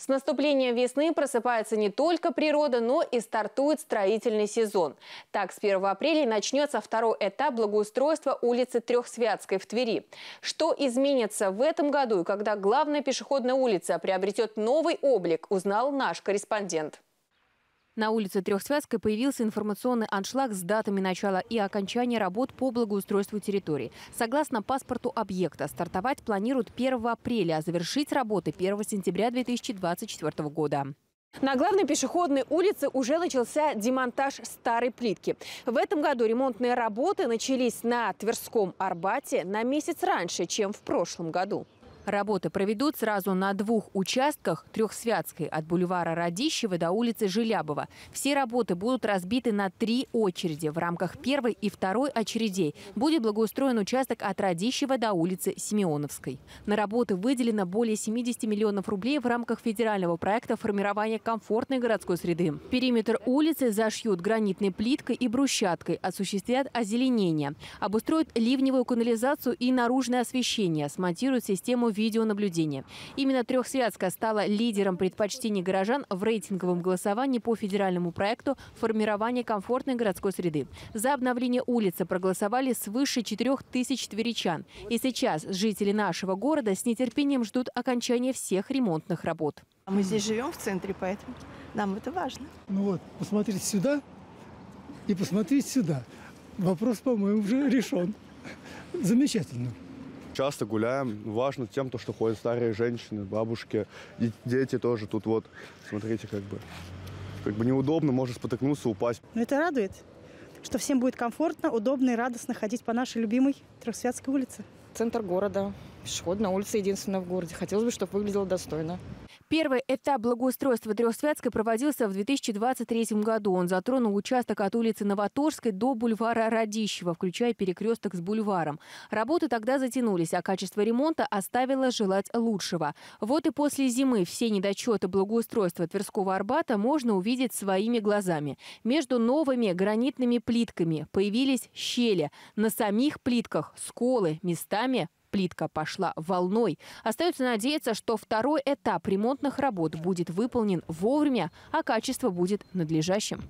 С наступлением весны просыпается не только природа, но и стартует строительный сезон. Так, с 1 апреля начнется второй этап благоустройства улицы Трехсвятской в Твери. Что изменится в этом году когда главная пешеходная улица приобретет новый облик, узнал наш корреспондент. На улице Трехсвязской появился информационный аншлаг с датами начала и окончания работ по благоустройству территории. Согласно паспорту объекта, стартовать планируют 1 апреля, а завершить работы 1 сентября 2024 года. На главной пешеходной улице уже начался демонтаж старой плитки. В этом году ремонтные работы начались на Тверском Арбате на месяц раньше, чем в прошлом году. Работы проведут сразу на двух участках Трехсвятской от бульвара Радищева до улицы Желябова. Все работы будут разбиты на три очереди. В рамках первой и второй очередей будет благоустроен участок от Радищева до улицы Симеоновской. На работы выделено более 70 миллионов рублей в рамках федерального проекта формирования комфортной городской среды. Периметр улицы зашьют гранитной плиткой и брусчаткой, осуществят озеленение, обустроят ливневую канализацию и наружное освещение, смонтируют систему систему видеонаблюдения. Именно Трехсвятская стала лидером предпочтений горожан в рейтинговом голосовании по федеральному проекту «Формирование комфортной городской среды». За обновление улицы проголосовали свыше 4 тысяч тверичан. И сейчас жители нашего города с нетерпением ждут окончания всех ремонтных работ. Мы здесь живем в центре, поэтому нам это важно. Ну вот, посмотрите сюда и посмотрите сюда. Вопрос, по-моему, уже решен. Замечательно часто гуляем. Важно тем, то, что ходят старые женщины, бабушки, и дети тоже тут вот. Смотрите, как бы, как бы неудобно, можно спотыкнуться, упасть. Но это радует, что всем будет комфортно, удобно и радостно ходить по нашей любимой Трехсвятской улице. Центр города. Пешеходная улица единственная в городе. Хотелось бы, чтобы выглядело достойно. Первый этап благоустройства Трехсвятска проводился в 2023 году. Он затронул участок от улицы Новоторской до бульвара Радищева, включая перекресток с бульваром. Работы тогда затянулись, а качество ремонта оставило желать лучшего. Вот и после зимы все недочеты благоустройства Тверского Арбата можно увидеть своими глазами. Между новыми гранитными плитками появились щели. На самих плитках сколы, местами Плитка пошла волной. Остается надеяться, что второй этап ремонтных работ будет выполнен вовремя, а качество будет надлежащим.